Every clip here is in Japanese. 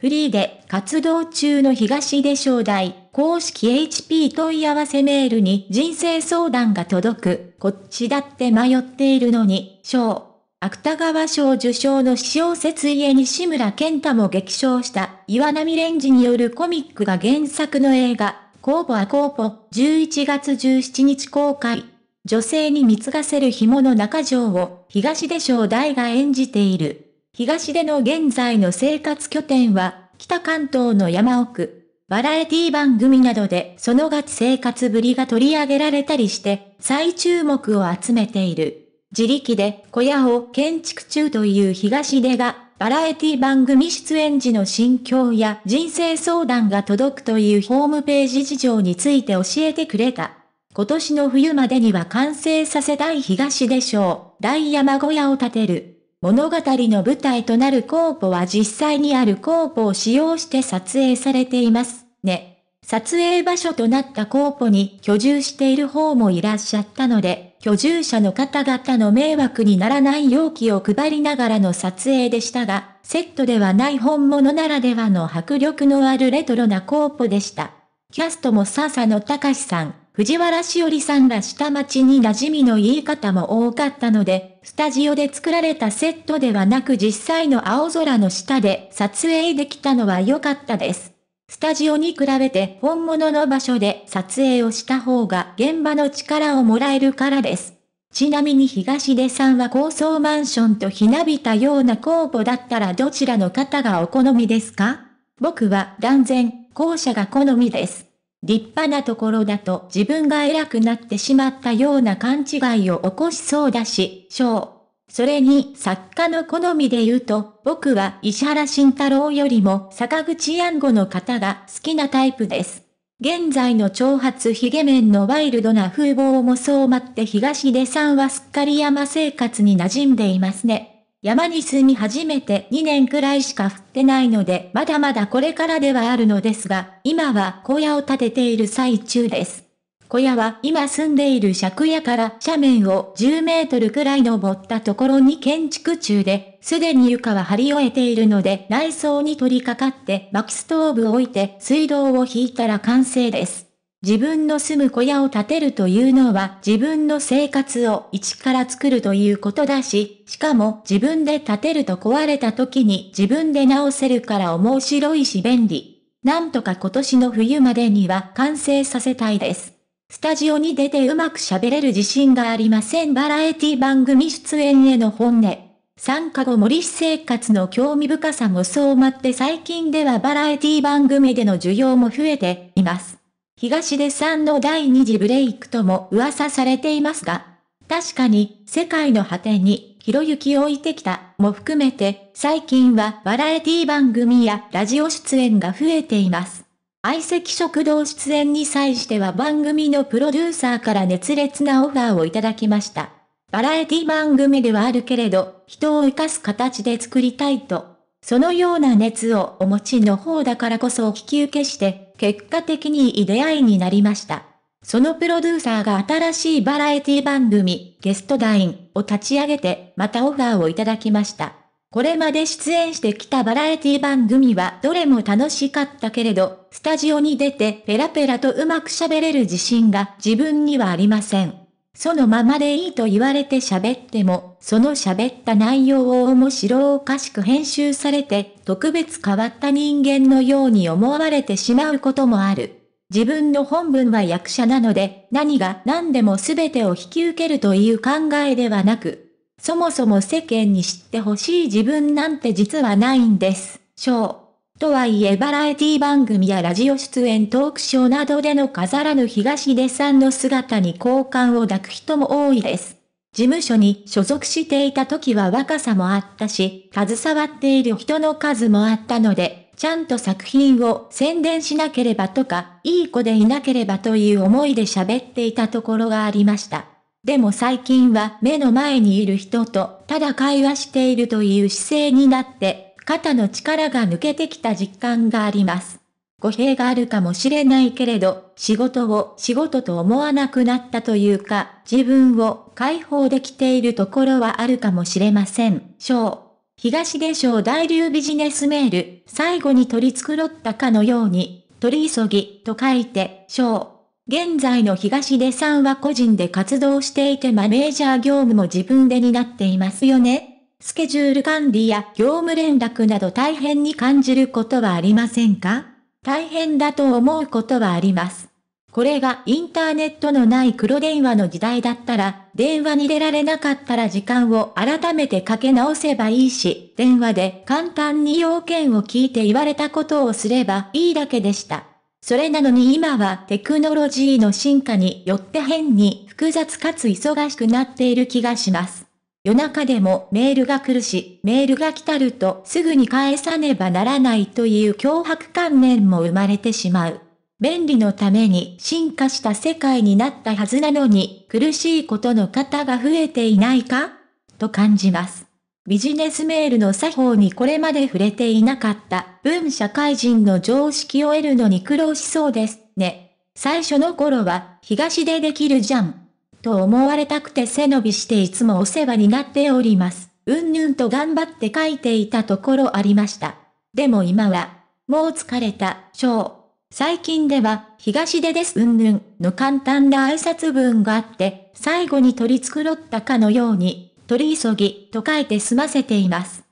フリーで活動中の東出翔大、公式 HP 問い合わせメールに人生相談が届く、こっちだって迷っているのに、賞。芥川賞受賞の詩小説家西村健太も激賞した岩波レンジによるコミックが原作の映画、公募はーポ、11月17日公開。女性に貢がせる紐の中条を東出翔大が演じている。東出の現在の生活拠点は、北関東の山奥。バラエティ番組などでそのガチ生活ぶりが取り上げられたりして、再注目を集めている。自力で小屋を建築中という東出が、バラエティ番組出演時の心境や人生相談が届くというホームページ事情について教えてくれた。今年の冬までには完成させたい東出賞、大山小屋を建てる。物語の舞台となるコーポは実際にあるコーポを使用して撮影されていますね。撮影場所となったコーポに居住している方もいらっしゃったので、居住者の方々の迷惑にならない容器を配りながらの撮影でしたが、セットではない本物ならではの迫力のあるレトロなコーポでした。キャストも笹野隆さん、藤原しおりさんら下町に馴染みの言い方も多かったので、スタジオで作られたセットではなく実際の青空の下で撮影できたのは良かったです。スタジオに比べて本物の場所で撮影をした方が現場の力をもらえるからです。ちなみに東出さんは高層マンションとひなびたような公募だったらどちらの方がお好みですか僕は断然、後者が好みです。立派なところだと自分が偉くなってしまったような勘違いを起こしそうだし、しょう。それに作家の好みで言うと、僕は石原慎太郎よりも坂口安吾の方が好きなタイプです。現在の長髪ヒゲメンのワイルドな風貌もそうまって東出さんはすっかり山生活に馴染んでいますね。山に住み始めて2年くらいしか降ってないので、まだまだこれからではあるのですが、今は小屋を建てている最中です。小屋は今住んでいる借家から斜面を10メートルくらい登ったところに建築中で、すでに床は張り終えているので内装に取り掛かって薪ストーブを置いて水道を引いたら完成です。自分の住む小屋を建てるというのは自分の生活を一から作るということだし、しかも自分で建てると壊れた時に自分で直せるから面白いし便利。なんとか今年の冬までには完成させたいです。スタジオに出てうまく喋れる自信がありません。バラエティ番組出演への本音。参加後森市生活の興味深さもそう待って最近ではバラエティ番組での需要も増えています。東出さんの第二次ブレイクとも噂されていますが、確かに世界の果てにひろゆきを置いてきたも含めて最近はバラエティ番組やラジオ出演が増えています。相席食堂出演に際しては番組のプロデューサーから熱烈なオファーをいただきました。バラエティ番組ではあるけれど、人を生かす形で作りたいとそのような熱をお持ちの方だからこそ引き受けして、結果的にいい出会いになりました。そのプロデューサーが新しいバラエティ番組、ゲストダインを立ち上げて、またオファーをいただきました。これまで出演してきたバラエティ番組はどれも楽しかったけれど、スタジオに出てペラペラとうまく喋れる自信が自分にはありません。そのままでいいと言われて喋っても、その喋った内容を面白おかしく編集されて、特別変わった人間のように思われてしまうこともある。自分の本文は役者なので、何が何でも全てを引き受けるという考えではなく、そもそも世間に知ってほしい自分なんて実はないんです。う。とはいえバラエティ番組やラジオ出演トークショーなどでの飾らぬ東出さんの姿に好感を抱く人も多いです。事務所に所属していた時は若さもあったし、携わっている人の数もあったので、ちゃんと作品を宣伝しなければとか、いい子でいなければという思いで喋っていたところがありました。でも最近は目の前にいる人とただ会話しているという姿勢になって肩の力が抜けてきた実感があります。語弊があるかもしれないけれど、仕事を仕事と思わなくなったというか、自分を解放できているところはあるかもしれません。章。東出章大流ビジネスメール、最後に取り繕ったかのように、取り急ぎと書いて、章。現在の東出さんは個人で活動していてマネージャー業務も自分で担っていますよね。スケジュール管理や業務連絡など大変に感じることはありませんか大変だと思うことはあります。これがインターネットのない黒電話の時代だったら、電話に出られなかったら時間を改めてかけ直せばいいし、電話で簡単に要件を聞いて言われたことをすればいいだけでした。それなのに今はテクノロジーの進化によって変に複雑かつ忙しくなっている気がします。夜中でもメールが来るし、メールが来たるとすぐに返さねばならないという脅迫観念も生まれてしまう。便利のために進化した世界になったはずなのに、苦しいことの方が増えていないかと感じます。ビジネスメールの作法にこれまで触れていなかった文社会人の常識を得るのに苦労しそうですね。最初の頃は東でできるじゃんと思われたくて背伸びしていつもお世話になっております。うんぬんと頑張って書いていたところありました。でも今は、もう疲れた、章。最近では、東出ですうんぬんの簡単な挨拶文があって、最後に取り繕ったかのように、取り急ぎと書いて済ませています。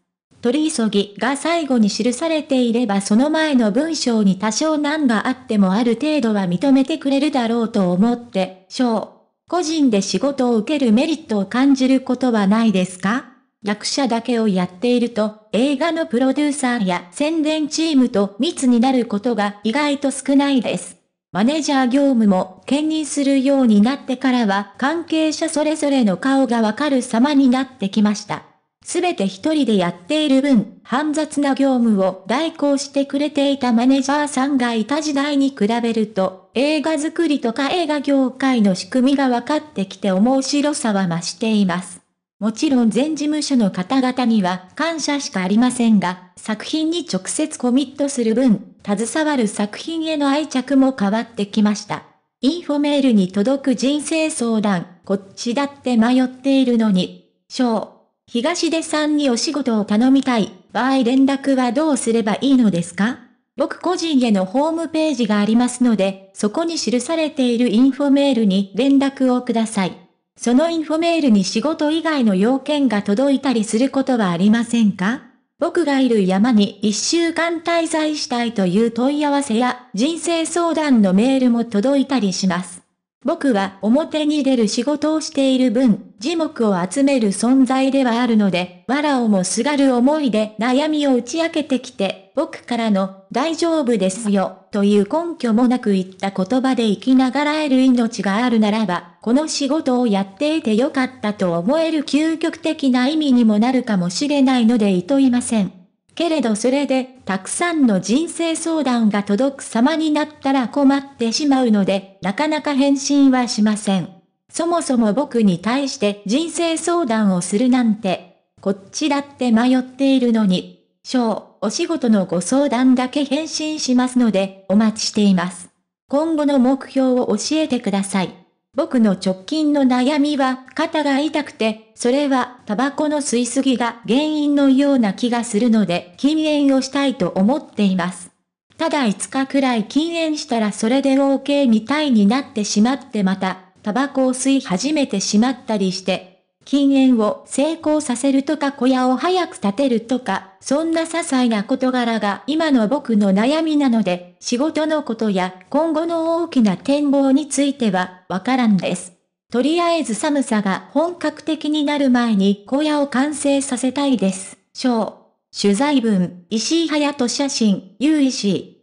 取り急ぎが最後に記されていればその前の文章に多少難があってもある程度は認めてくれるだろうと思って、章。個人で仕事を受けるメリットを感じることはないですか役者だけをやっていると、映画のプロデューサーや宣伝チームと密になることが意外と少ないです。マネージャー業務も兼任するようになってからは関係者それぞれの顔がわかる様になってきました。すべて一人でやっている分、煩雑な業務を代行してくれていたマネージャーさんがいた時代に比べると、映画作りとか映画業界の仕組みが分かってきて面白さは増しています。もちろん全事務所の方々には感謝しかありませんが、作品に直接コミットする分、携わる作品への愛着も変わってきました。インフォメールに届く人生相談、こっちだって迷っているのに、しょう。東出さんにお仕事を頼みたい場合連絡はどうすればいいのですか僕個人へのホームページがありますので、そこに記されているインフォメールに連絡をください。そのインフォメールに仕事以外の要件が届いたりすることはありませんか僕がいる山に一週間滞在したいという問い合わせや人生相談のメールも届いたりします。僕は表に出る仕事をしている分、樹木を集める存在ではあるので、藁をもすがる思いで悩みを打ち明けてきて、僕からの大丈夫ですよ、という根拠もなく言った言葉で生きながらえる命があるならば、この仕事をやっていてよかったと思える究極的な意味にもなるかもしれないので厭いません。けれどそれで、たくさんの人生相談が届く様になったら困ってしまうので、なかなか返信はしません。そもそも僕に対して人生相談をするなんて、こっちだって迷っているのに、小、お仕事のご相談だけ返信しますので、お待ちしています。今後の目標を教えてください。僕の直近の悩みは肩が痛くて、それはタバコの吸いすぎが原因のような気がするので禁煙をしたいと思っています。ただ5日くらい禁煙したらそれで OK みたいになってしまってまた、タバコを吸い始めてしまったりして禁煙を成功させるとか小屋を早く建てるとか、そんな些細な事柄が今の僕の悩みなので、仕事のことや今後の大きな展望についてはわからんです。とりあえず寒さが本格的になる前に小屋を完成させたいです。う。取材文、石井隼人写真、優石。